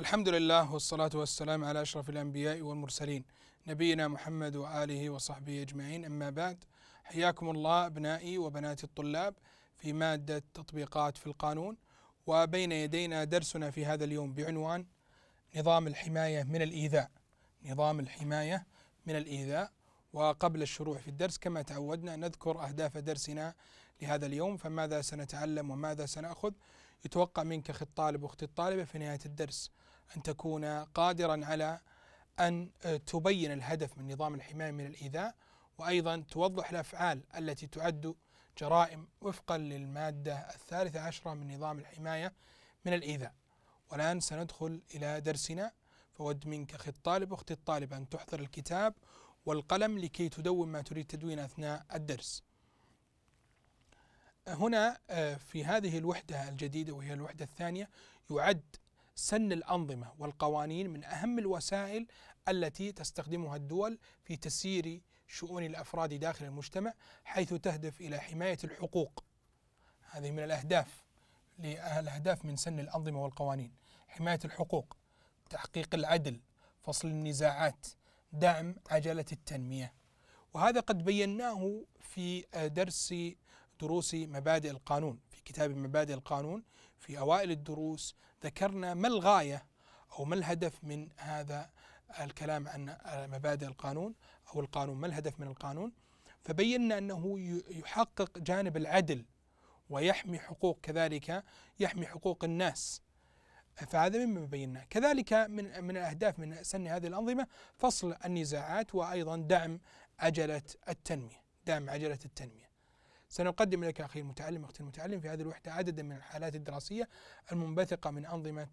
الحمد لله والصلاة والسلام على أشرف الأنبياء والمرسلين نبينا محمد وآله وصحبه أجمعين أما بعد حياكم الله أبنائي وبناتي الطلاب في مادة تطبيقات في القانون وبين يدينا درسنا في هذا اليوم بعنوان نظام الحماية من الإيذاء نظام الحماية من الإيذاء وقبل الشروع في الدرس كما تعودنا نذكر أهداف درسنا لهذا اليوم فماذا سنتعلم وماذا سنأخذ يتوقع منك أخي الطالب وأختي الطالبة في نهاية الدرس أن تكون قادرا على أن آه، تبين الهدف من نظام الحماية من الإيذاء وأيضا توضح الأفعال التي تعد جرائم وفقا للمادة الثالثة عشرة من نظام الحماية من الإيذاء والآن سندخل إلى درسنا فود منك أخي الطالب أختي الطالب أن تحضر الكتاب والقلم لكي تدون ما تريد تدوينه أثناء الدرس هنا آه، في هذه الوحدة الجديدة وهي الوحدة الثانية يعد سن الأنظمة والقوانين من أهم الوسائل التي تستخدمها الدول في تسيير شؤون الأفراد داخل المجتمع حيث تهدف إلى حماية الحقوق هذه من الأهداف الأهداف من سن الأنظمة والقوانين حماية الحقوق تحقيق العدل فصل النزاعات دعم عجلة التنمية وهذا قد بيناه في درس دروس مبادئ القانون في كتاب مبادئ القانون في أوائل الدروس ذكرنا ما الغاية أو ما الهدف من هذا الكلام عن مبادئ القانون أو القانون ما الهدف من القانون فبينا أنه يحقق جانب العدل ويحمي حقوق كذلك يحمي حقوق الناس فهذا مما بينا كذلك من من الاهداف من سن هذه الانظمه فصل النزاعات وايضا دعم عجله التنميه دعم عجله التنميه سنقدم لك أخي المتعلم أختي المتعلم في هذه الوحدة عددا من الحالات الدراسية المنبثقة من أنظمة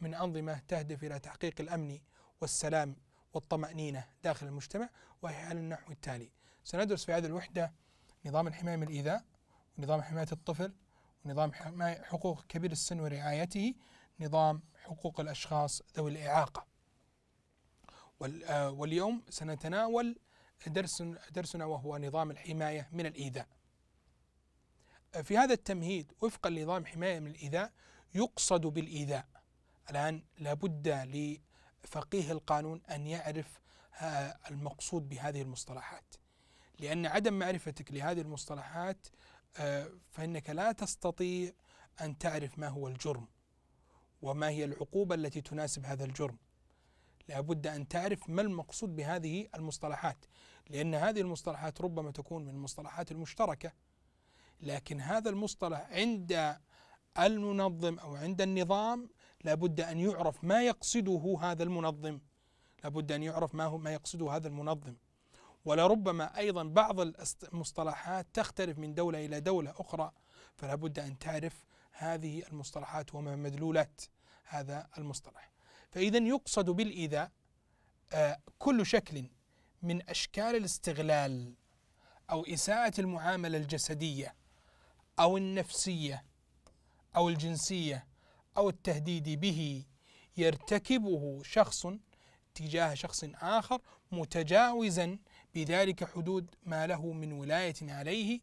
من أنظمة تهدف إلى تحقيق الأمن والسلام والطمأنينة داخل المجتمع وهي على النحو التالي سندرس في هذه الوحدة نظام الحماية من الإيذاء ونظام حماية الطفل ونظام حماية حقوق كبير السن ورعايته نظام حقوق الأشخاص ذوي الإعاقة آه، واليوم سنتناول درس درسنا وهو نظام الحماية من الإيذاء في هذا التمهيد وفقا لنظام حماية من الإيذاء يقصد بالإيذاء الآن لابد لفقيه القانون أن يعرف آه، المقصود بهذه المصطلحات لأن عدم معرفتك لهذه المصطلحات آه، فإنك لا تستطيع أن تعرف ما هو الجرم وما هي العقوبة التي تناسب هذا الجرم لابد أن تعرف ما المقصود بهذه المصطلحات لأن هذه المصطلحات ربما تكون من المصطلحات المشتركة لكن هذا المصطلح عند المنظم أو عند النظام لابد أن يعرف ما يقصده هذا المنظم لابد أن يعرف ما هو ما يقصده هذا المنظم ولربما أيضا بعض المصطلحات تختلف من دولة إلى دولة أخرى فلا بد أن تعرف هذه المصطلحات وما مدلولات هذا المصطلح فإذا يقصد بالإيذاء آه، كل شكل من أشكال الاستغلال أو إساءة المعاملة الجسدية أو النفسية أو الجنسية أو التهديد به يرتكبه شخص تجاه شخص آخر متجاوزا بذلك حدود ما له من ولاية عليه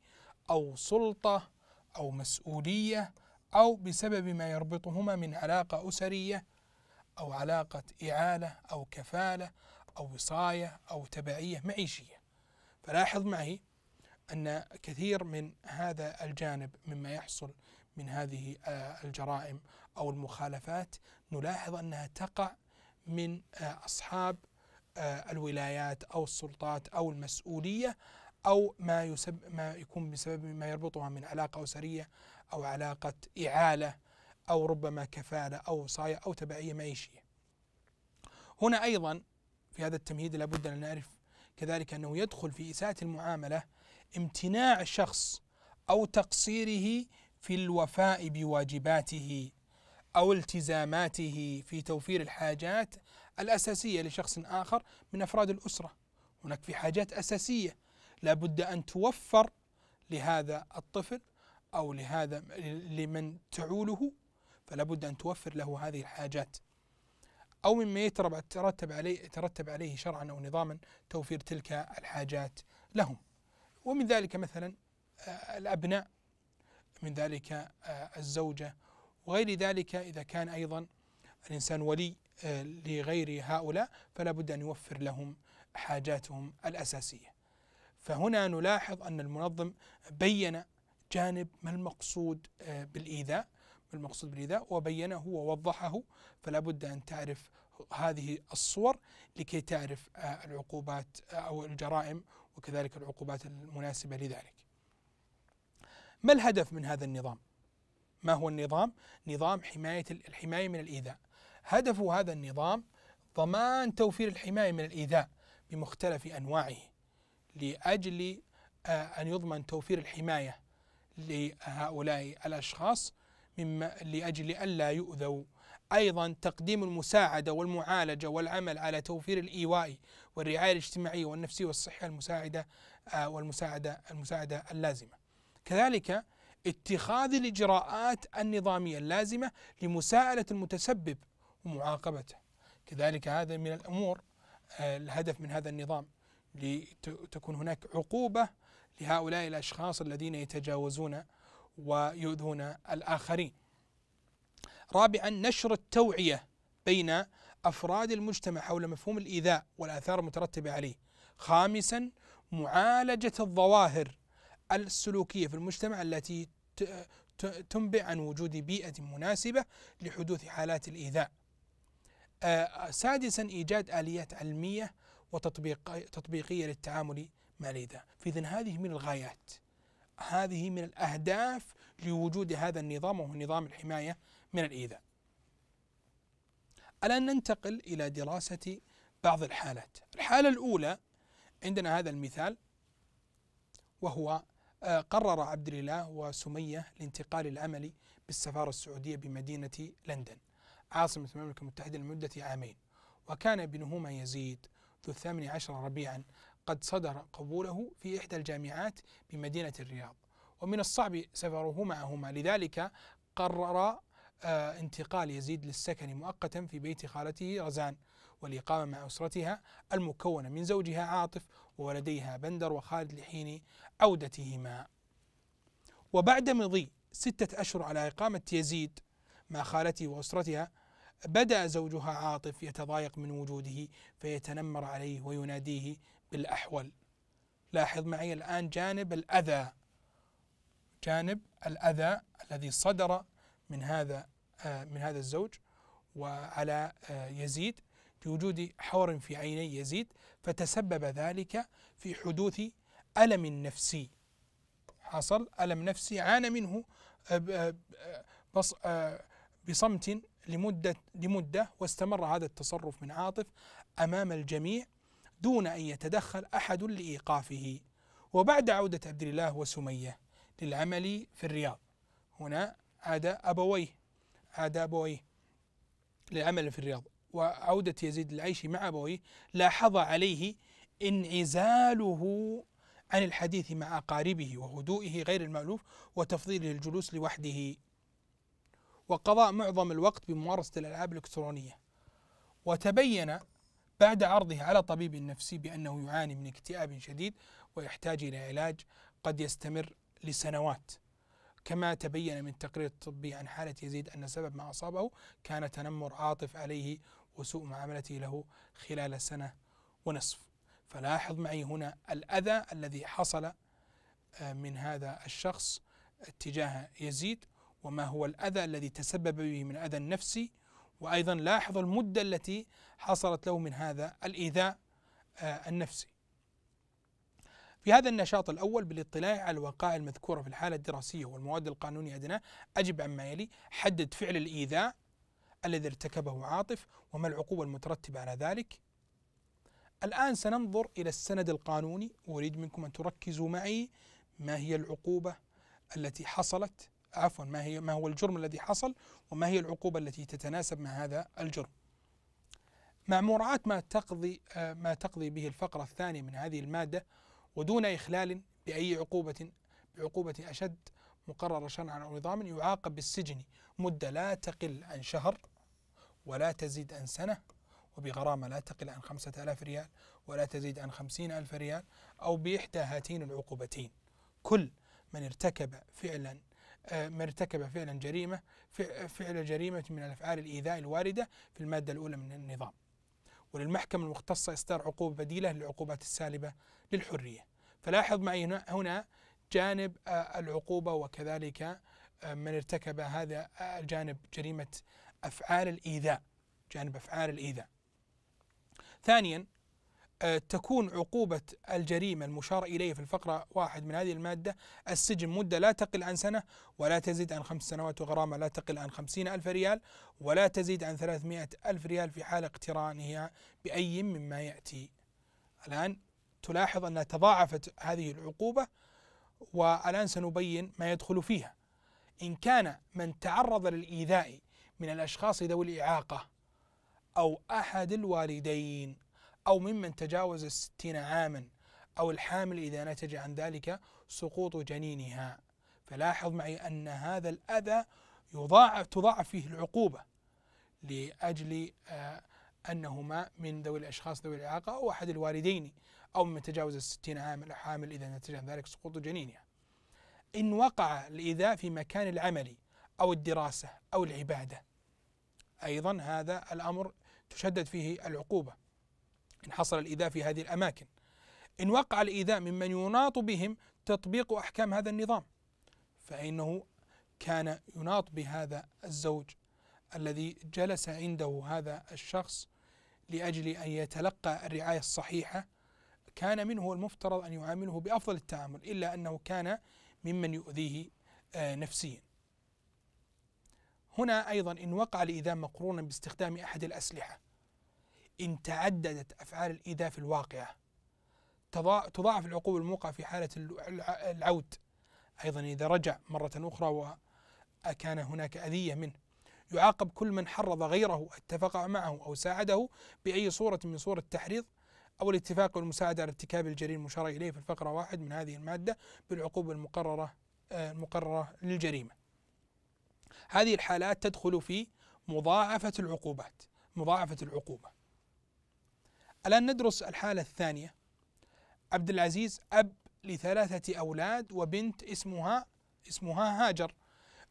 أو سلطة أو مسؤولية أو بسبب ما يربطهما من علاقة أسرية أو علاقة إعالة أو كفالة أو وصاية أو تبعية معيشية فلاحظ معي أن كثير من هذا الجانب مما يحصل من هذه آه، الجرائم أو المخالفات نلاحظ أنها تقع من آه، أصحاب آه، الولايات أو السلطات أو المسؤولية أو ما يسب ما يكون بسبب ما يربطها من علاقة أسرية أو علاقة إعالة أو ربما كفالة أو وصاية أو تبعية معيشية. هنا أيضا في هذا التمهيد لابد أن نعرف كذلك أنه يدخل في إساءة المعاملة امتناع شخص او تقصيره في الوفاء بواجباته او التزاماته في توفير الحاجات الاساسيه لشخص اخر من افراد الاسره هناك في حاجات اساسيه لابد ان توفر لهذا الطفل او لهذا لمن تعوله فلا بد ان توفر له هذه الحاجات او مما يترتب عليه يترتب عليه شرعا او نظاما توفير تلك الحاجات لهم ومن ذلك مثلا آه، الأبناء من ذلك آه، الزوجة وغير ذلك إذا كان أيضا الإنسان ولي آه، لغير هؤلاء فلا بد أن يوفر لهم حاجاتهم الأساسية فهنا نلاحظ أن المنظم بين جانب ما المقصود بالإيذاء ما المقصود بالإيذاء وبينه ووضحه فلا بد أن تعرف هذه الصور لكي تعرف العقوبات أو الجرائم وكذلك العقوبات المناسبة لذلك ما الهدف من هذا النظام؟ ما هو النظام؟ نظام حماية الحماية من الإيذاء هدف هذا النظام ضمان توفير الحماية من الإيذاء بمختلف أنواعه لأجل آه، أن يضمن توفير الحماية لهؤلاء الأشخاص مما لأجل ألا يؤذوا أيضا تقديم المساعدة والمعالجة والعمل على توفير الإيواء والرعاية الاجتماعية والنفسية والصحية المساعدة آه، والمساعدة المساعدة اللازمة كذلك اتخاذ الإجراءات النظامية اللازمة لمساءلة المتسبب ومعاقبته كذلك هذا من الأمور آه، الهدف من هذا النظام لتكون هناك عقوبة لهؤلاء الأشخاص الذين يتجاوزون ويؤذون الآخرين رابعا نشر التوعية بين أفراد المجتمع حول مفهوم الإيذاء والآثار المترتبة عليه خامسا معالجة الظواهر السلوكية في المجتمع التي تنبئ عن وجود بيئة مناسبة لحدوث حالات الإيذاء آه، سادسا إيجاد آليات علمية وتطبيق تطبيقية للتعامل مع الإيذاء فإذا هذه من الغايات هذه من الأهداف لوجود هذا النظام وهو نظام الحماية من الإيذاء الآن ننتقل إلى دراسة بعض الحالات الحالة الأولى عندنا هذا المثال وهو آه، قرر عبد الله وسمية الانتقال العملي بالسفارة السعودية بمدينة لندن عاصمة المملكة المتحدة لمدة عامين وكان ابنهما يزيد ذو الثامن عشر ربيعا قد صدر قبوله في إحدى الجامعات بمدينة الرياض ومن الصعب سفره معهما لذلك قرر آه، انتقال يزيد للسكن مؤقتا في بيت خالته رزان والإقامة مع أسرتها المكونة من زوجها عاطف وولديها بندر وخالد لحين عودتهما وبعد مضي ستة أشهر على إقامة يزيد مع خالته وأسرتها بدأ زوجها عاطف يتضايق من وجوده فيتنمر عليه ويناديه بالأحول لاحظ معي الآن جانب الأذى جانب الأذى الذي صدر من هذا آه، من هذا الزوج وعلى آه، يزيد بوجود حور في عيني يزيد فتسبب ذلك في حدوث ألم نفسي حصل ألم نفسي عانى منه آه، بصمت لمدة لمدة واستمر هذا التصرف من عاطف أمام الجميع دون أن يتدخل أحد لإيقافه وبعد عودة عبد الله وسمية للعمل في الرياض هنا عاد أبويه عاد أبويه للعمل في الرياض وعودة يزيد للعيش مع أبويه لاحظ عليه انعزاله عن الحديث مع أقاربه وهدوئه غير المألوف وتفضيله الجلوس لوحده وقضاء معظم الوقت بممارسة الألعاب الإلكترونية وتبين بعد عرضه على طبيب نفسي بأنه يعاني من اكتئاب شديد ويحتاج إلى علاج قد يستمر لسنوات كما تبين من تقرير الطبي عن حالة يزيد أن سبب ما أصابه كان تنمر عاطف عليه وسوء معاملته له خلال سنة ونصف فلاحظ معي هنا الأذى الذي حصل آه، من هذا الشخص اتجاه يزيد وما هو الأذى الذي تسبب به من أذى نفسي وأيضا لاحظ المدة التي حصلت له من هذا الإيذاء آه، النفسي في هذا النشاط الأول بالاطلاع على الوقائع المذكورة في الحالة الدراسية والمواد القانونية أدنى أجب عما يلي حدد فعل الإيذاء الذي ارتكبه عاطف وما العقوبة المترتبة على ذلك الآن سننظر إلى السند القانوني وأريد منكم أن تركزوا معي ما هي العقوبة التي حصلت عفوا ما هي ما هو الجرم الذي حصل وما هي العقوبة التي تتناسب مع هذا الجرم مع مراعاة ما تقضي آه، ما تقضي به الفقرة الثانية من هذه المادة ودون إخلال بأي عقوبة بعقوبة أشد مقررة شرعا أو نظاما يعاقب بالسجن مدة لا تقل عن شهر ولا تزيد عن سنة وبغرامة لا تقل عن خمسة آلاف ريال ولا تزيد عن خمسين ألف ريال أو بإحدى هاتين العقوبتين كل من ارتكب فعلا آه، من ارتكب فعلا جريمة فعل جريمة من الأفعال الإيذاء الواردة في المادة الأولى من النظام وللمحكمة المختصة إصدار عقوبة بديلة للعقوبات السالبة للحرية فلاحظ معي هنا جانب آه، العقوبة وكذلك آه، من ارتكب هذا الجانب آه، جريمة أفعال الإيذاء جانب أفعال الإيذاء ثانيا آه، تكون عقوبة الجريمة المشار إليه في الفقرة واحد من هذه المادة السجن مدة لا تقل عن سنة ولا تزيد عن خمس سنوات وغرامة لا تقل عن خمسين ألف ريال ولا تزيد عن ثلاثمائة ألف ريال في حال اقترانها بأي مما يأتي الآن تلاحظ أنها تضاعفت هذه العقوبة والآن سنبين ما يدخل فيها إن كان من تعرض للإيذاء من الأشخاص ذوي الإعاقة أو أحد الوالدين أو ممن تجاوز الستين عاما أو الحامل إذا نتج عن ذلك سقوط جنينها فلاحظ معي أن هذا الأذى يضاعف تضاعف فيه العقوبة لأجل آه، أنهما من ذوي الأشخاص ذوي الإعاقة أو أحد الوالدين أو من تجاوز الستين عام حامل إذا نتج عن ذلك سقوط جنينها إن وقع الإيذاء في مكان العمل أو الدراسة أو العبادة أيضا هذا الأمر تشدد فيه العقوبة إن حصل الإيذاء في هذه الأماكن إن وقع الإيذاء ممن يناط بهم تطبيق أحكام هذا النظام فإنه كان يناط بهذا الزوج الذي جلس عنده هذا الشخص لأجل أن يتلقى الرعاية الصحيحة كان منه المفترض أن يعامله بأفضل التعامل إلا أنه كان ممن يؤذيه آه، نفسيا هنا أيضا إن وقع الإيذاء مقرونا باستخدام أحد الأسلحة إن تعددت أفعال الإيذاء في الواقعة تضاعف العقوبة الموقعة في حالة العود أيضا إذا رجع مرة أخرى وكان هناك أذية منه يعاقب كل من حرض غيره اتفق معه أو ساعده بأي صورة من صور التحريض أو الاتفاق والمساعدة على ارتكاب الجريمة المشار إليه في الفقرة واحد من هذه المادة بالعقوبة المقررة آه، المقررة للجريمة هذه الحالات تدخل في مضاعفة العقوبات مضاعفة العقوبة الآن ندرس الحالة الثانية عبد العزيز أب لثلاثة أولاد وبنت اسمها اسمها هاجر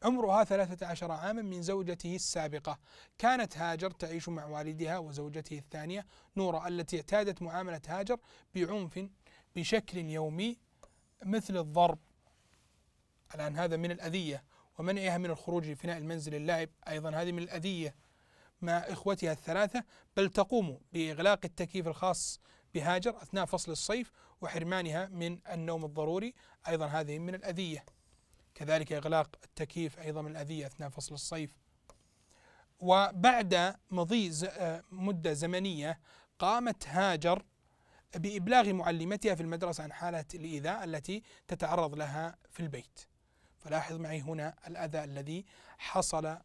عمرها ثلاثة عشر عاما من زوجته السابقة كانت هاجر تعيش مع والدها وزوجته الثانية نورة التي اعتادت معاملة هاجر بعنف بشكل يومي مثل الضرب الآن هذا من الأذية ومنعها من الخروج لفناء المنزل اللاعب أيضا هذه من الأذية مع إخوتها الثلاثة بل تقوم بإغلاق التكييف الخاص بهاجر أثناء فصل الصيف وحرمانها من النوم الضروري أيضا هذه من الأذية كذلك إغلاق التكييف أيضا من الأذية أثناء فصل الصيف وبعد مضي آه، مدة زمنية قامت هاجر بإبلاغ معلمتها في المدرسة عن حالة الإيذاء التي تتعرض لها في البيت فلاحظ معي هنا الأذى الذي حصل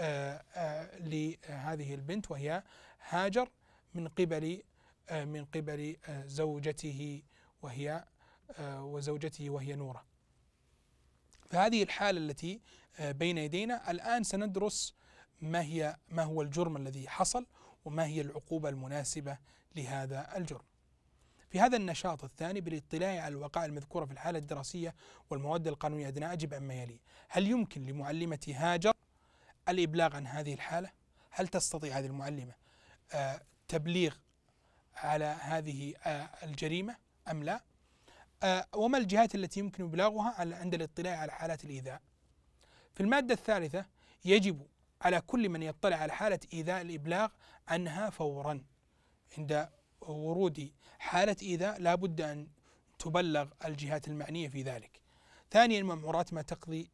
آه، آه، لهذه البنت وهي هاجر من قبل آه، من قبل زوجته وهي وزوجته وهي نوره. فهذه الحالة التي بين يدينا الآن سندرس ما هي ما هو الجرم الذي حصل وما هي العقوبة المناسبة لهذا الجرم. في هذا النشاط الثاني بالاطلاع على الوقائع المذكورة في الحالة الدراسية والمواد القانونية أدنى أجب عما يلي هل يمكن لمعلمة هاجر الإبلاغ عن هذه الحالة هل تستطيع هذه المعلمة آه، تبليغ على هذه آه، الجريمة أم لا آه، وما الجهات التي يمكن إبلاغها عند الاطلاع على حالات الإيذاء في المادة الثالثة يجب على كل من يطلع على حالة إيذاء الإبلاغ عنها فورا عند ورود حالة إيذاء لا بد أن تبلغ الجهات المعنية في ذلك ثانيا ممعورات ما تقضي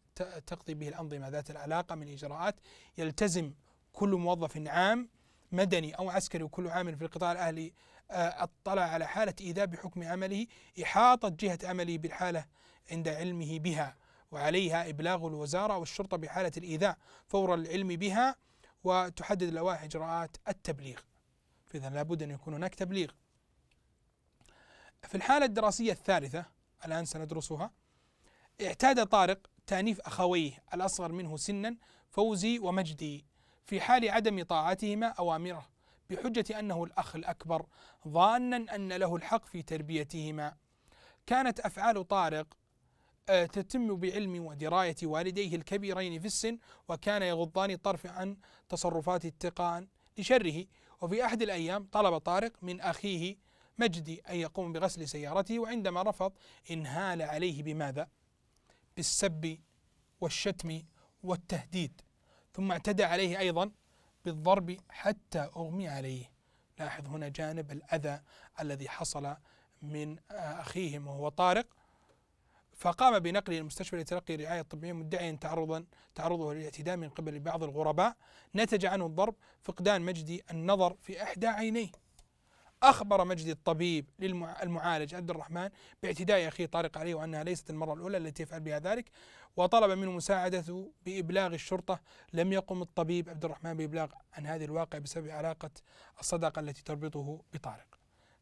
تقضي به الأنظمة ذات العلاقة من إجراءات يلتزم كل موظف عام مدني أو عسكري وكل عامل في القطاع الأهلي اطلع آه، على حالة إيذاء بحكم عمله إحاطة جهة عمله بالحالة عند علمه بها وعليها إبلاغ الوزارة والشرطة بحالة الإيذاء فور العلم بها وتحدد لوائح إجراءات التبليغ فإذا لابد أن يكون هناك تبليغ في الحالة الدراسية الثالثة الآن سندرسها اعتاد طارق تأنيف أخويه الأصغر منه سنا فوزي ومجدي في حال عدم طاعتهما أوامره بحجة أنه الأخ الأكبر ظانا أن له الحق في تربيتهما كانت أفعال طارق آه، تتم بعلم ودراية والديه الكبيرين في السن وكان يغضان الطرف عن تصرفات التقان لشره وفي أحد الأيام طلب طارق من أخيه مجدي أن يقوم بغسل سيارته وعندما رفض انهال عليه بماذا؟ بالسب والشتم والتهديد ثم اعتدى عليه أيضا بالضرب حتى أغمي عليه لاحظ هنا جانب الأذى الذي حصل من أخيهم وهو طارق فقام بنقله المستشفى لتلقي الرعايه الطبيه مدعيا تعرضا تعرضه للاعتداء من قبل بعض الغرباء نتج عنه الضرب فقدان مجدي النظر في إحدى عينيه أخبر مجدي الطبيب للمعالج عبد الرحمن باعتداء أخيه طارق عليه وأنها ليست المرة الأولى التي يفعل بها ذلك وطلب منه مساعدته بإبلاغ الشرطة لم يقم الطبيب عبد الرحمن بإبلاغ عن هذه الواقع بسبب علاقة الصداقة التي تربطه بطارق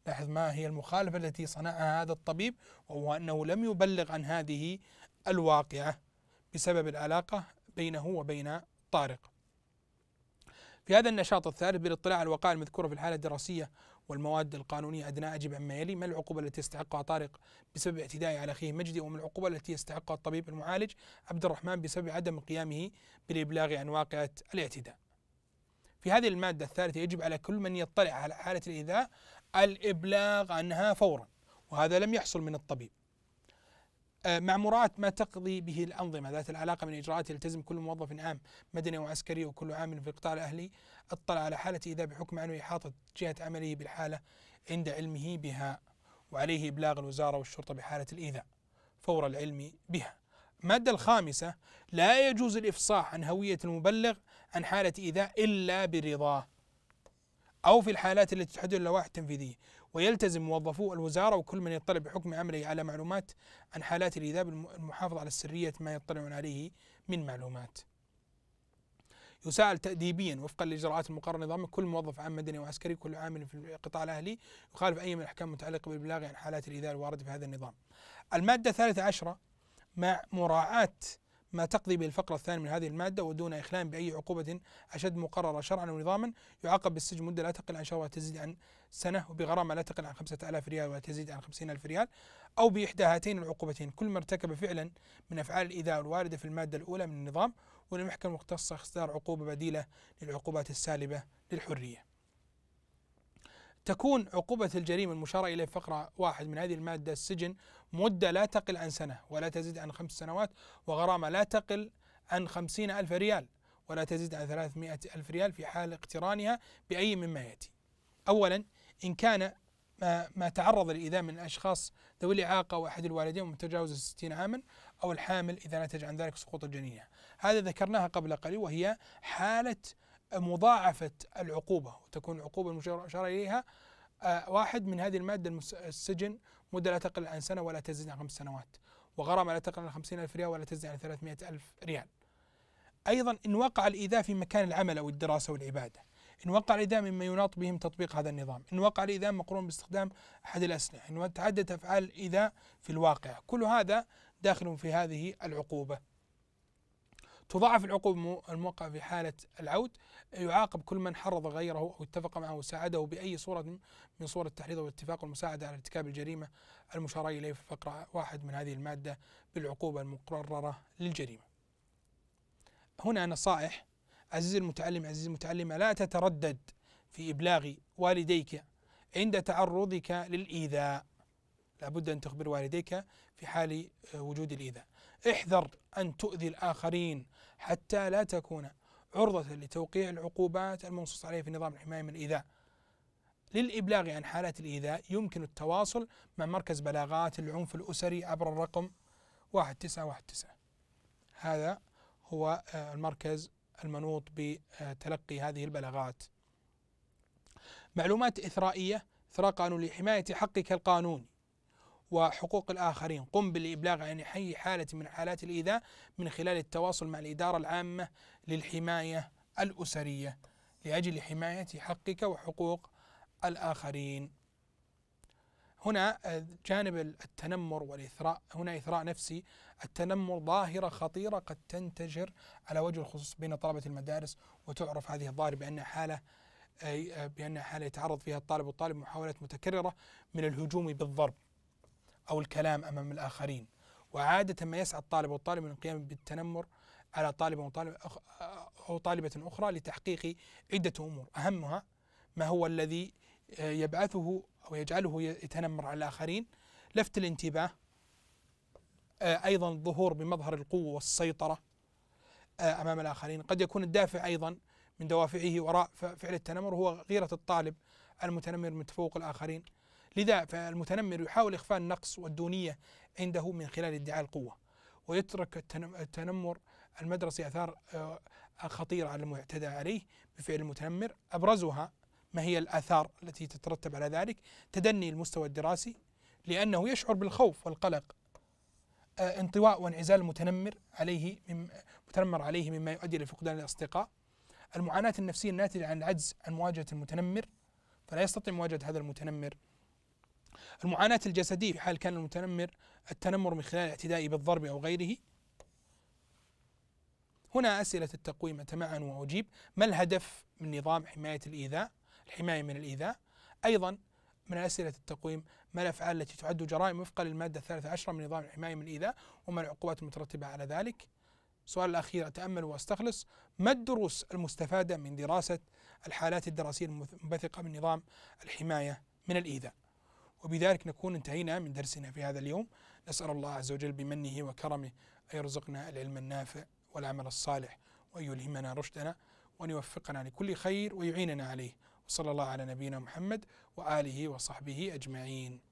لاحظ ما هي المخالفة التي صنعها هذا الطبيب وهو أنه لم يبلغ عن هذه الواقعة بسبب العلاقة بينه وبين طارق في هذا النشاط الثالث بالاطلاع على الوقائع المذكورة في الحالة الدراسية والمواد القانونية أدنى أجب عما يلي ما العقوبة التي يستحقها طارق بسبب اعتدائه على أخيه مجدي وما العقوبة التي يستحقها الطبيب المعالج عبد الرحمن بسبب عدم قيامه بالإبلاغ عن واقعة الاعتداء في هذه المادة الثالثة يجب على كل من يطلع على حالة الإيذاء الإبلاغ عنها فورا وهذا لم يحصل من الطبيب آه، معمورات ما تقضي به الأنظمة ذات العلاقة من إجراءات يلتزم كل موظف عام مدني وعسكري وكل عامل في القطاع الأهلي اطلع على حالة إذا بحكم عنه إحاطة جهة عمله بالحالة عند علمه بها وعليه إبلاغ الوزارة والشرطة بحالة الإيذاء فور العلم بها المادة الخامسة لا يجوز الإفصاح عن هوية المبلغ عن حالة إيذاء إلا برضاه أو في الحالات التي تحدد اللوائح التنفيذية ويلتزم موظفو الوزارة وكل من يطلع بحكم أمره على معلومات عن حالات الإيذاء بالمحافظة على سرية ما يطلعون عليه من معلومات يساءل تأديبيا وفقا لإجراءات المقرر النظامي كل موظف عام مدني وعسكري كل عامل في القطاع الأهلي يخالف أي من الأحكام المتعلقة بالإبلاغ عن حالات الإيذاء الواردة في هذا النظام المادة الثالثة عشرة مع مراعاة ما تقضي به الفقرة الثانية من هذه المادة ودون إخلال بأي عقوبة أشد مقررة شرعا ونظاما يعاقب بالسجن مدة لا تقل عن شهر ولا تزيد عن سنة وبغرامة لا تقل عن خمسة آلاف ريال ولا تزيد عن خمسين ألف ريال أو بإحدى هاتين العقوبتين كل ما ارتكب فعلا من أفعال الإيذاء الواردة في المادة الأولى من النظام والمحكمة المختصة اختار عقوبة بديلة للعقوبات السالبة للحرية تكون عقوبة الجريمة المشار إليه في فقرة واحد من هذه المادة السجن مدة لا تقل عن سنة ولا تزيد عن خمس سنوات وغرامة لا تقل عن خمسين ألف ريال ولا تزيد عن ثلاثمائة ألف ريال في حال اقترانها بأي مما يأتي أولا إن كان ما, ما تعرض للإيذاء من الأشخاص ذوي الإعاقة وأحد الوالدين متجاوز الستين عاما أو الحامل إذا نتج عن ذلك سقوط الجنين هذا ذكرناها قبل قليل وهي حالة مضاعفة العقوبة وتكون العقوبة المشار إليها آه، واحد من هذه المادة السجن مدة لا تقل عن سنة ولا تزيد عن خمس سنوات وغرامة لا تقل عن خمسين ألف ريال ولا تزيد عن ثلاثمائة ألف ريال أيضا إن وقع الإيذاء في مكان العمل أو الدراسة والعبادة إن وقع الإيذاء مما يناط بهم تطبيق هذا النظام إن وقع الإيذاء مقرون باستخدام أحد الأسلحة إن تعدد أفعال الإيذاء في الواقع كل هذا داخل في هذه العقوبة تضاعف العقوبة الموقعة في حالة العود يعاقب كل من حرض غيره أو اتفق معه وساعده بأي صورة من صور التحريض والاتفاق والمساعدة على ارتكاب الجريمة المشار إليه في فقرة واحد من هذه المادة بالعقوبة المقررة للجريمة هنا نصائح عزيزي المتعلم عزيزي المتعلمة لا تتردد في إبلاغ والديك عند تعرضك للإيذاء لابد أن تخبر والديك في حال آه، وجود الإيذاء احذر أن تؤذي الآخرين حتى لا تكون عرضة لتوقيع العقوبات المنصوص عليها في نظام الحماية من الإيذاء للإبلاغ عن حالات الإيذاء يمكن التواصل مع مركز بلاغات العنف الأسري عبر الرقم 1919 هذا هو آه، المركز المنوط بتلقي هذه البلاغات معلومات إثرائية إثراء قانون لحماية حقك القانوني وحقوق الآخرين قم بالإبلاغ عن أي حالة من حالات الإيذاء من خلال التواصل مع الإدارة العامة للحماية الأسرية لأجل حماية حقك وحقوق الآخرين هنا آه، جانب التنمر والإثراء هنا إثراء نفسي التنمر ظاهرة خطيرة قد تنتشر على وجه الخصوص بين طلبة المدارس وتعرف هذه الظاهرة بأنها حالة آه، بأنها حالة يتعرض فيها الطالب والطالب محاولات متكررة من الهجوم بالضرب أو الكلام أمام الآخرين وعادة ما يسعى الطالب والطالب من القيام بالتنمر على طالب أو طالبة أخرى لتحقيق عدة أمور أهمها ما هو الذي آه، يبعثه أو يجعله يتنمر على الآخرين لفت الانتباه آه، أيضا الظهور بمظهر القوة والسيطرة آه، أمام الآخرين قد يكون الدافع أيضا من دوافعه وراء فعل التنمر هو غيرة الطالب المتنمر متفوق الآخرين لذا فالمتنمر يحاول إخفاء النقص والدونية عنده من خلال ادعاء القوة ويترك التنمر المدرسي آثار آه، خطيرة على المعتدى عليه بفعل المتنمر أبرزها ما هي الآثار التي تترتب على ذلك تدني المستوى الدراسي لأنه يشعر بالخوف والقلق آه، انطواء وانعزال المتنمر عليه مم متنمر عليه مما يؤدي إلى فقدان الأصدقاء المعاناة النفسية الناتجة عن العجز عن مواجهة المتنمر فلا يستطيع مواجهة هذا المتنمر المعاناة الجسدية في حال كان المتنمر التنمر من خلال الاعتداء بالضرب أو غيره هنا أسئلة التقويم أتمعن وأجيب ما الهدف من نظام حماية الإيذاء الحماية من الإيذاء أيضا من أسئلة التقويم ما الأفعال التي تعد جرائم وفقا للمادة الثالثة عشرة من نظام الحماية من الإيذاء وما العقوبات المترتبة على ذلك السؤال الأخير أتأمل وأستخلص ما الدروس المستفادة من دراسة الحالات الدراسية المنبثقة من نظام الحماية من الإيذاء وبذلك نكون انتهينا من درسنا في هذا اليوم نسأل الله عز وجل بمنه وكرمه أن يرزقنا العلم النافع والعمل الصالح وأن يلهمنا رشدنا وأن يوفقنا لكل خير ويعيننا عليه وصلى الله على نبينا محمد وآله وصحبه أجمعين